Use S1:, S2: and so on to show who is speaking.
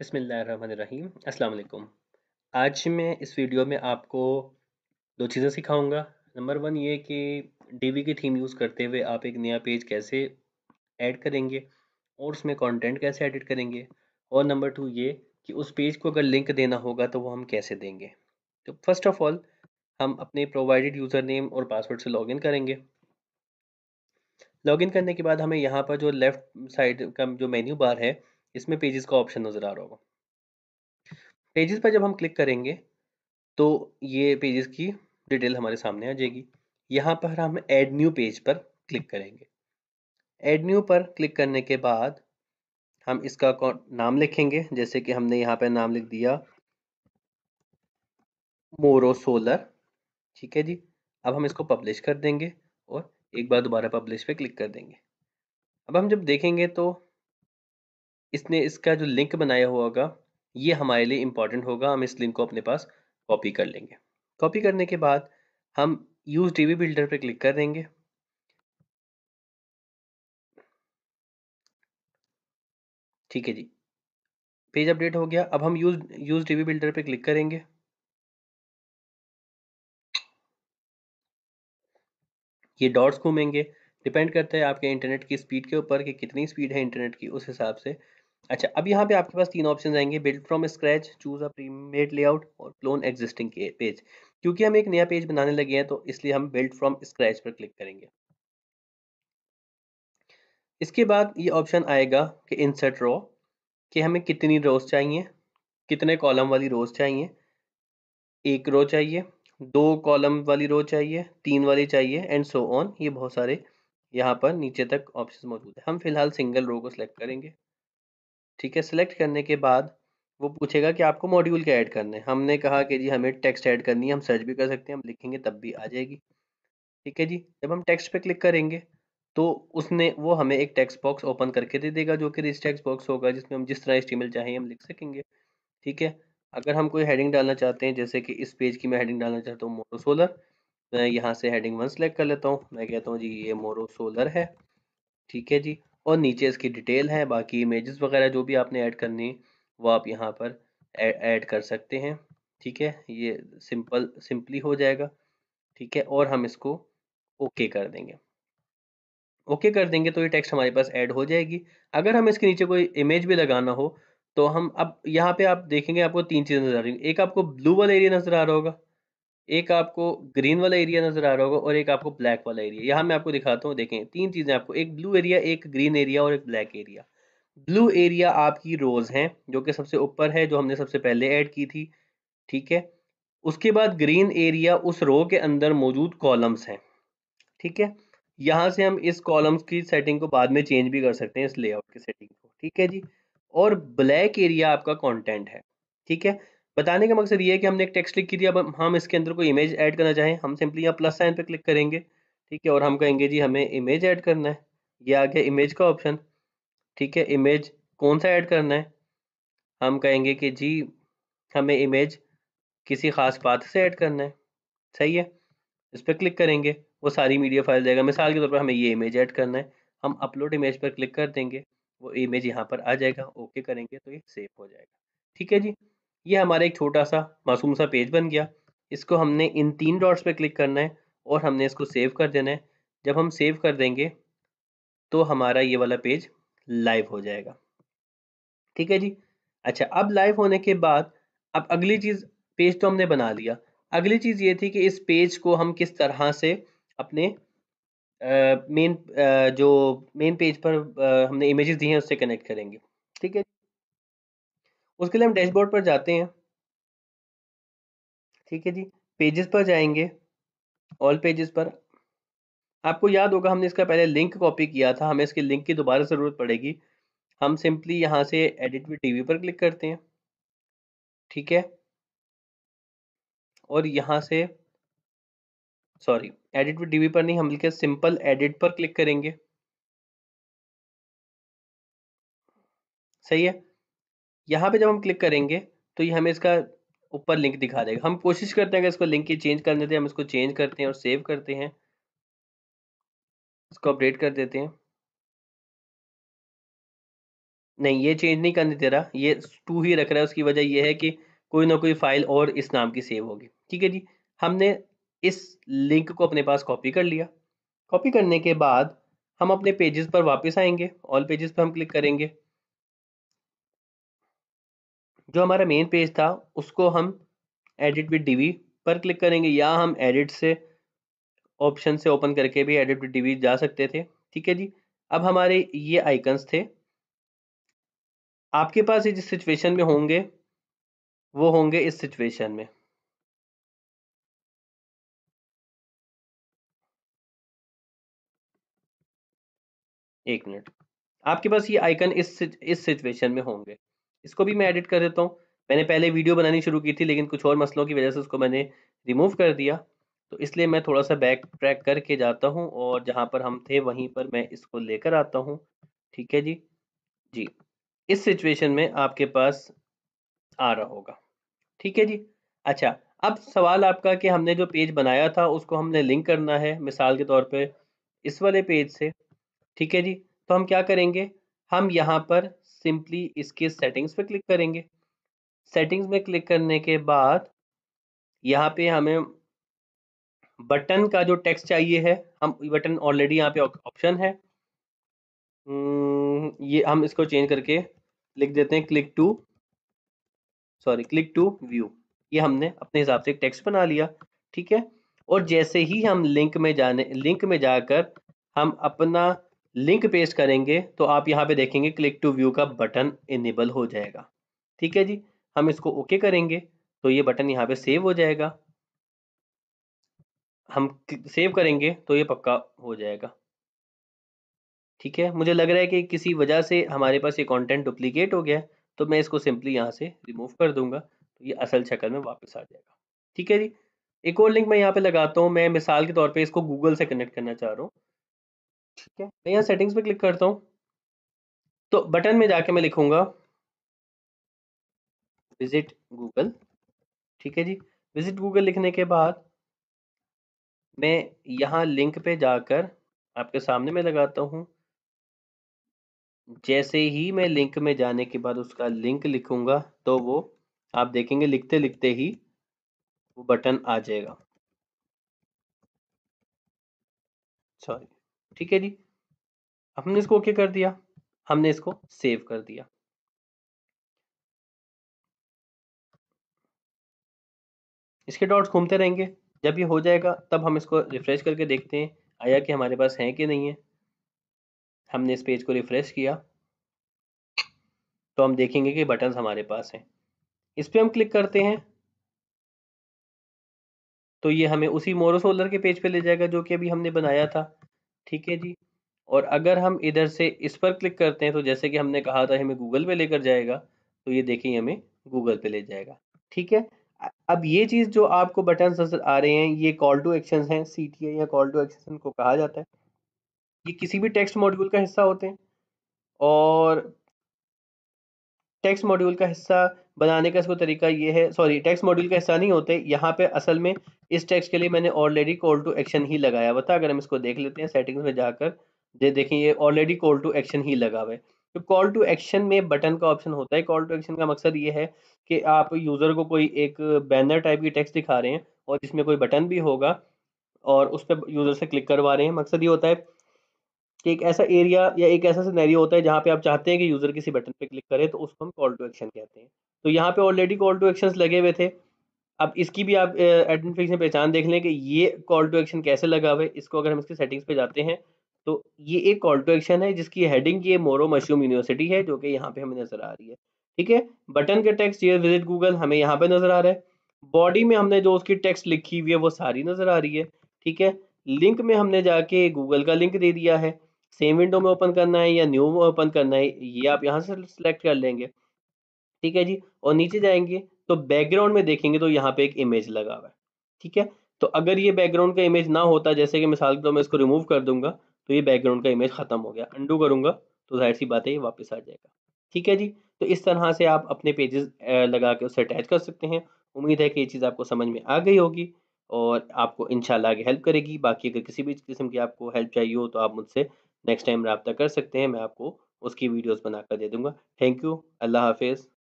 S1: बसमीम अस्सलाम आज मैं इस वीडियो में आपको दो चीज़ें सिखाऊंगा नंबर वन ये कि डीवी की थीम यूज़ करते हुए आप एक नया पेज कैसे ऐड करेंगे और उसमें कंटेंट कैसे एडिट करेंगे और नंबर टू ये कि उस पेज को अगर लिंक देना होगा तो वो हम कैसे देंगे तो फर्स्ट ऑफ ऑल हम अपने प्रोवाइडेड यूज़र नेम और पासवर्ड से लॉग करेंगे लॉगिन करने के बाद हमें यहाँ पर जो लेफ़्ट साइड का जो मेन्यू बार है इसमें पेजेस का ऑप्शन नज़र आ रहा होगा पेजेस पर जब हम क्लिक करेंगे तो ये पेजेस की डिटेल हमारे सामने आ जाएगी यहाँ पर हम एड न्यू पेज पर क्लिक करेंगे एड न्यू पर क्लिक करने के बाद हम इसका नाम लिखेंगे जैसे कि हमने यहाँ पर नाम लिख दिया मोरो सोलर ठीक है जी अब हम इसको पब्लिश कर देंगे और एक बार दोबारा पब्लिश पे क्लिक कर देंगे अब हम जब देखेंगे तो इसने इसका जो लिंक बनाया हुआ होगा ये हमारे लिए इम्पॉर्टेंट होगा हम इस लिंक को अपने पास कॉपी कर लेंगे कॉपी करने के बाद हम यूज़ डी बिल्डर पर क्लिक कर देंगे ठीक है जी पेज अपडेट हो गया अब हम यूज यूज डीवी बिल्डर पे क्लिक करेंगे ये डॉट्स घूमेंगे डिपेंड करता है आपके इंटरनेट की स्पीड के ऊपर कि कितनी स्पीड है इंटरनेट की उस हिसाब से अच्छा अब यहाँ पे आपके पास तीन ऑप्शन आएंगे build from scratch choose a premade layout और क्लोन एग्जिस्टिंग पेज क्योंकि हम एक नया पेज बनाने लगे हैं तो इसलिए हम बिल्ड फ्रॉम स्क्रैच पर क्लिक करेंगे इसके बाद ये ऑप्शन आएगा कि इंसर्ट रो कि हमें कितनी रोज चाहिए कितने कॉलम वाली रोज चाहिए एक रो चाहिए दो कॉलम वाली रो चाहिए तीन वाली चाहिए एंड सो ऑन ये बहुत सारे यहाँ पर नीचे तक ऑप्शन मौजूद है हम फिलहाल सिंगल रो को सिलेक्ट करेंगे ठीक है सिलेक्ट करने के बाद वो पूछेगा कि आपको मॉड्यूल क्या ऐड करने हैं हमने कहा कि जी हमें टेक्स्ट ऐड करनी है हम सर्च भी कर सकते हैं हम लिखेंगे तब भी आ जाएगी ठीक है जी जब हम टेक्स्ट पे क्लिक करेंगे तो उसने वो हमें एक टेक्स्ट बॉक्स ओपन करके दे देगा जो कि रिच टेक्स्ट बॉक्स होगा जिसमें हम जिस तरह स्टीमल चाहें हम लिख सकेंगे ठीक है अगर हम कोई हेडिंग डालना चाहते हैं जैसे कि इस पेज की मैं हेडिंग डालना चाहता हूँ मोरो सोलर मैं यहाँ से हेडिंग वन सेलेक्ट कर लेता हूँ मैं कहता हूँ जी ये मोरो सोलर है ठीक है जी और नीचे इसकी डिटेल है बाकी इमेजेस वगैरह जो भी आपने ऐड करनी वो आप यहाँ पर ऐड कर सकते हैं ठीक है ये सिंपल सिंपली हो जाएगा ठीक है और हम इसको ओके okay कर देंगे ओके okay कर देंगे तो ये टेक्स्ट हमारे पास ऐड हो जाएगी अगर हम इसके नीचे कोई इमेज भी लगाना हो तो हम अब यहाँ पे आप देखेंगे आपको तीन चीज़ें नज़र आ रही एक आपको ब्लू वाला एरिया नज़र आ रहा होगा एक आपको ग्रीन वाला एरिया नजर आ रहा होगा और एक आपको ब्लैक वाला एरिया यहाँ मैं आपको दिखाता हूँ देखें तीन चीज़ें आपको एक ब्लू एरिया एक ग्रीन एरिया और एक ब्लैक एरिया ब्लू एरिया आपकी रोज़ है जो कि सबसे ऊपर है जो हमने सबसे पहले ऐड की थी ठीक है उसके बाद ग्रीन एरिया उस रो के अंदर मौजूद कॉलम्स हैं ठीक है यहाँ से हम इस कॉलम्स की सेटिंग को बाद में चेंज भी कर सकते हैं इस लेआउट की सेटिंग को ठीक है जी और ब्लैक एरिया आपका कंटेंट है ठीक है बताने का मकसद ये है कि हमने एक टेक्स्ट लिख की थी अब हम इसके अंदर कोई इमेज ऐड करना चाहें हम सिंपली यहाँ प्लस साइन पर क्लिक करेंगे ठीक है और हम कहेंगे जी हमें इमेज ऐड करना है ये आ गया इमेज का ऑप्शन ठीक है इमेज कौन सा ऐड करना है हम कहेंगे कि जी हमें इमेज किसी ख़ास पाथ से ऐड करना है सही है इस पर क्लिक करेंगे वो सारी मीडिया फाइल देगा मिसाल के तौर पर हमें ये इमेज ऐड करना है हम अपलोड इमेज पर क्लिक कर देंगे वो इमेज यहाँ पर आ जाएगा ओके करेंगे तो ये सेव हो जाएगा ठीक है जी ये हमारा एक छोटा सा मासूम सा पेज बन गया इसको हमने इन तीन डॉट्स पे क्लिक करना है और हमने इसको सेव कर देना है जब हम सेव कर देंगे तो हमारा ये वाला पेज लाइव हो जाएगा ठीक है जी अच्छा अब लाइव होने के बाद अब अगली चीज़ पेज तो हमने बना लिया अगली चीज़ ये थी कि इस पेज को हम किस तरह से अपने मेन जो मेन पेज पर आ, हमने इमेजेस दी हैं उससे कनेक्ट करेंगे ठीक है उसके लिए हम डैशबोर्ड पर जाते हैं ठीक है जी पेजेस पर जाएंगे ऑल पेजेस पर आपको याद होगा हमने इसका पहले लिंक कॉपी किया था हमें इसके लिंक की दोबारा ज़रूरत पड़ेगी हम सिंपली यहां से एडिट विद टीवी पर क्लिक करते हैं ठीक है और यहां से सॉरी एडिट विद टीवी पर नहीं हम लिखे सिंपल एडिट पर क्लिक करेंगे सही है यहाँ पे जब हम क्लिक करेंगे तो ये हमें इसका ऊपर लिंक दिखा देगा हम कोशिश करते हैं कि इसको लिंक ही चेंज कर देते हैं हम इसको चेंज करते हैं और सेव करते हैं इसको अपडेट कर देते हैं नहीं ये चेंज नहीं करने दे रहा ये टू ही रख रहा है उसकी वजह यह है कि कोई ना कोई फाइल और इस नाम की सेव होगी ठीक है जी हमने इस लिंक को अपने पास कॉपी कर लिया कॉपी करने के बाद हम अपने पेजेस पर वापस आएंगे ऑल पेजेस पर हम क्लिक करेंगे जो हमारा मेन पेज था उसको हम एडिट विद डीवी पर क्लिक करेंगे या हम एडिट से ऑप्शन से ओपन करके भी एडिट विद डीवी जा सकते थे ठीक है जी अब हमारे ये आइकन्स थे आपके पास ये जिस सिचुएशन में होंगे वो होंगे इस सिचुएशन में एक मिनट आपके पास ये आइकन इस इस सिचुएशन में होंगे इसको भी मैं एडिट कर देता हूँ मैंने पहले वीडियो बनानी शुरू की थी लेकिन कुछ और मसलों की वजह से उसको मैंने रिमूव कर दिया तो इसलिए मैं थोड़ा सा बैक ट्रैक करके जाता हूँ और जहाँ पर हम थे वहीं पर मैं इसको लेकर आता हूँ ठीक है जी जी इस सिचुएशन में आपके पास आ रहा होगा ठीक है जी अच्छा अब सवाल आपका कि हमने जो पेज बनाया था उसको हमने लिंक करना है मिसाल के तौर पे इस वाले पेज से ठीक है जी तो हम क्या करेंगे हम यहाँ पर सिंपली इसके सेटिंग्स पे क्लिक करेंगे सेटिंग्स में क्लिक करने के बाद यहाँ पे हमें बटन का जो टेक्स्ट चाहिए है हम बटन ऑलरेडी यहाँ पे ऑप्शन है ये हम इसको चेंज करके लिख देते हैं click to sorry click to view ये हमने अपने हिसाब से टेक्स्ट बना लिया ठीक है और जैसे ही हम लिंक में जाने लिंक में जाकर हम अपना लिंक पेस्ट करेंगे तो आप यहाँ पे देखेंगे क्लिक टू व्यू का बटन इनेबल हो जाएगा ठीक है जी हम इसको ओके okay करेंगे तो ये बटन यहाँ पे सेव हो जाएगा हम सेव करेंगे तो ये पक्का हो जाएगा ठीक है मुझे लग रहा है कि किसी वजह से हमारे पास ये कंटेंट डुप्लीकेट हो गया है तो मैं इसको सिंपली यहाँ से रिमूव कर दूंगा तो ये असल शक्ल में वापस आ जाएगा ठीक है जी एक और लिंक मैं यहाँ पे लगाता हूँ मैं मिसाल के तौर पे इसको गूगल से कनेक्ट करना चाह रहा हूँ ठीक है मैं यहाँ सेटिंग्स पे क्लिक करता हूँ तो बटन में जाके मैं लिखूंगा विजिट गूगल ठीक है जी विजिट गूगल लिखने के बाद मैं यहाँ लिंक पे जाकर आपके सामने में लगाता हूँ जैसे ही मैं लिंक में जाने के बाद उसका लिंक लिखूंगा तो वो आप देखेंगे लिखते लिखते ही वो बटन आ जाएगा सॉरी ठीक है जी हमने इसको ओके कर दिया हमने इसको सेव कर दिया इसके डॉट्स घूमते रहेंगे जब ये हो जाएगा तब हम इसको रिफ्रेश करके देखते हैं आया कि हमारे पास है कि नहीं है हमने इस पेज को रिफ्रेश किया तो हम देखेंगे कि बटन हमारे पास हैं इस पर हम क्लिक करते हैं तो ये हमें उसी मोरो सोलर के पेज पे ले जाएगा जो कि अभी हमने बनाया था ठीक है जी और अगर हम इधर से इस पर क्लिक करते हैं तो जैसे कि हमने कहा था हमें गूगल पे लेकर जाएगा तो ये देखिए हमें गूगल पे ले जाएगा ठीक है अब ये चीज़ जो आपको बटन नजर आ रहे हैं ये कॉल टू एक्शन हैं सी या कॉल टू एक्शन को कहा जाता है ये किसी भी टेक्स्ट मॉड्यूल का हिस्सा होते हैं और टेक्स्ट मॉड्यूल का हिस्सा बनाने का इसको तरीका ये है सॉरी टेक्स्ट मॉड्यूल का हिस्सा नहीं होते यहाँ पे असल में इस टेक्स्ट के लिए मैंने ऑलरेडी कॉल टू एक्शन ही लगाया हुआ था अगर हम इसको देख लेते हैं सेटिंग्स में जाकर जे देखें ये ऑलरेडी कॉल टू एक्शन ही लगा हुआ है तो कॉल टू एक्शन में बटन का ऑप्शन होता है कॉल टू एक्शन का मकसद ये है कि आप यूज़र को कोई एक बैनर टाइप की टेक्स दिखा रहे हैं और जिसमें कोई बटन भी होगा और उस पर यूज़र से क्लिक करवा रहे हैं मकसद ये होता है कि एक ऐसा एरिया या एक ऐसा सिनेरियो होता है जहाँ पे आप चाहते हैं कि यूज़र किसी बटन पे क्लिक करे तो उसको हम कॉल टू एक्शन कहते हैं तो यहाँ पे ऑलरेडी कॉल टू एक्शन लगे हुए थे अब इसकी भी आप में पहचान देख लें कि ये कॉल टू एक्शन कैसे लगा हुआ है इसको अगर हम इसके सेटिंग्स पे जाते हैं तो ये एक कॉल टू एक्शन है जिसकी हेडिंग ये मोरो मशरूम यूनिवर्सिटी है जो कि यहाँ पे हमें नजर आ रही है ठीक है बटन के टेक्स्ट ये विजिट गूगल हमें यहाँ पे नजर आ रहा है बॉडी में हमने जो उसकी टेक्स्ट लिखी हुई है वो सारी नजर आ रही है ठीक है लिंक में हमने जाके गूगल का लिंक दे दिया है सेम विंडो में ओपन करना है या न्यू में ओपन करना है ये आप यहाँ से सिलेक्ट कर लेंगे ठीक है जी और नीचे जाएंगे तो बैकग्राउंड में देखेंगे तो यहाँ पे एक इमेज लगा हुआ है ठीक है तो अगर ये बैकग्राउंड का इमेज ना होता जैसे कि मिसाल के तौर तो मैं इसको रिमूव कर दूंगा तो ये बैकग्राउंड का इमेज खत्म हो गया अंडू करूंगा तो जाहिर सी बात है ये वापस आ जाएगा ठीक है जी तो इस तरह से आप अपने पेजेस लगा के उससे अटैच कर सकते हैं उम्मीद है कि ये चीज़ आपको समझ में आ गई होगी और आपको इंशाल्लाह आगे हेल्प करेगी बाकी अगर किसी भी किस्म की आपको हेल्प चाहिए हो तो आप मुझसे नेक्स्ट टाइम रबता कर सकते हैं मैं आपको उसकी वीडियोस बनाकर दे दूंगा थैंक यू अल्लाह हाफिज़